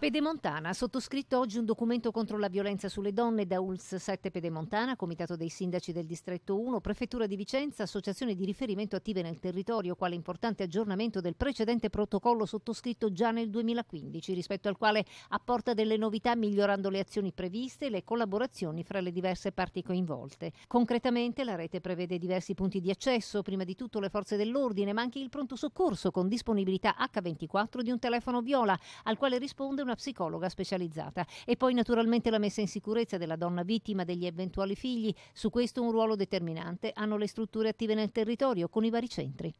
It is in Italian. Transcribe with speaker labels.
Speaker 1: Pedemontana ha sottoscritto oggi un documento contro la violenza sulle donne da ULS 7 Pedemontana, Comitato dei Sindaci del Distretto 1, Prefettura di Vicenza, associazioni di riferimento attive nel territorio, quale importante aggiornamento del precedente protocollo sottoscritto già nel 2015, rispetto al quale apporta delle novità migliorando le azioni previste e le collaborazioni fra le diverse parti coinvolte. Concretamente la rete prevede diversi punti di accesso, prima di tutto le forze dell'ordine, ma anche il pronto soccorso con disponibilità H24 di un telefono viola, al quale risponde una psicologa specializzata. E poi naturalmente la messa in sicurezza della donna vittima degli eventuali figli, su questo un ruolo determinante hanno le strutture attive nel territorio con i vari centri.